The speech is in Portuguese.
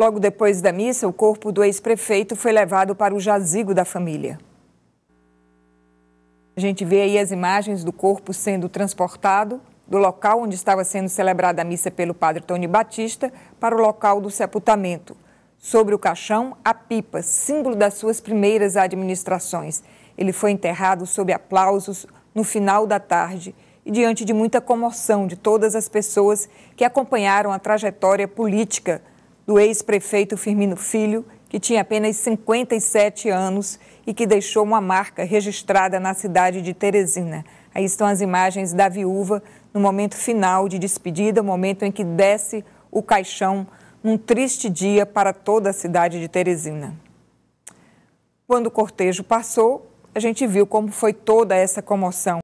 Logo depois da missa, o corpo do ex-prefeito foi levado para o jazigo da família. A gente vê aí as imagens do corpo sendo transportado do local onde estava sendo celebrada a missa pelo padre Tony Batista para o local do sepultamento. Sobre o caixão, a pipa, símbolo das suas primeiras administrações. Ele foi enterrado sob aplausos no final da tarde e diante de muita comoção de todas as pessoas que acompanharam a trajetória política do ex-prefeito Firmino Filho, que tinha apenas 57 anos e que deixou uma marca registrada na cidade de Teresina. Aí estão as imagens da viúva no momento final de despedida, momento em que desce o caixão, num triste dia para toda a cidade de Teresina. Quando o cortejo passou, a gente viu como foi toda essa comoção.